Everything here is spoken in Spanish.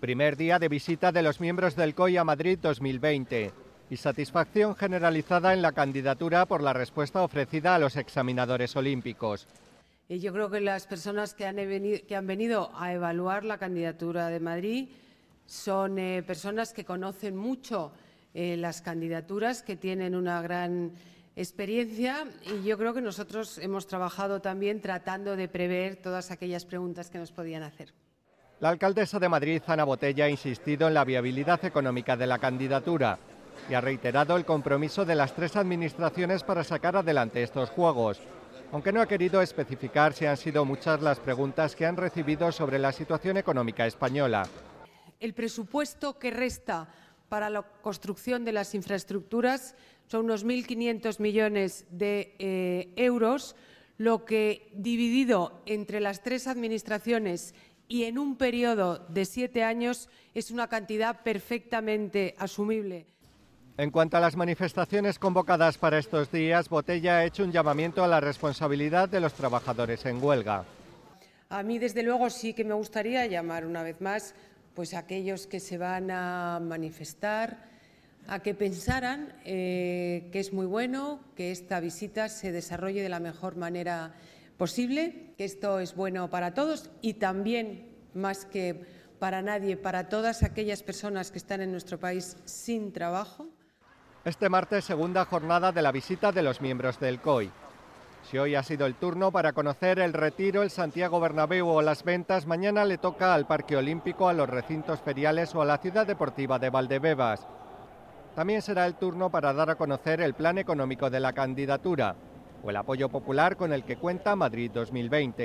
Primer día de visita de los miembros del COI a Madrid 2020 y satisfacción generalizada en la candidatura por la respuesta ofrecida a los examinadores olímpicos. Yo creo que las personas que han venido, que han venido a evaluar la candidatura de Madrid son eh, personas que conocen mucho eh, las candidaturas, que tienen una gran experiencia y yo creo que nosotros hemos trabajado también tratando de prever todas aquellas preguntas que nos podían hacer. La alcaldesa de Madrid, Ana Botella, ha insistido en la viabilidad económica de la candidatura y ha reiterado el compromiso de las tres administraciones para sacar adelante estos Juegos, aunque no ha querido especificar si han sido muchas las preguntas que han recibido sobre la situación económica española. El presupuesto que resta para la construcción de las infraestructuras son unos 1.500 millones de eh, euros, lo que dividido entre las tres administraciones y en un periodo de siete años es una cantidad perfectamente asumible. En cuanto a las manifestaciones convocadas para estos días, Botella ha hecho un llamamiento a la responsabilidad de los trabajadores en huelga. A mí, desde luego, sí que me gustaría llamar una vez más pues, a aquellos que se van a manifestar a que pensaran eh, que es muy bueno que esta visita se desarrolle de la mejor manera posible, que esto es bueno para todos y también, más que para nadie, para todas aquellas personas que están en nuestro país sin trabajo. Este martes, segunda jornada de la visita de los miembros del COI. Si hoy ha sido el turno para conocer el retiro, el Santiago Bernabéu o las ventas, mañana le toca al Parque Olímpico, a los recintos feriales o a la Ciudad Deportiva de Valdebebas. También será el turno para dar a conocer el plan económico de la candidatura o el apoyo popular con el que cuenta Madrid 2020.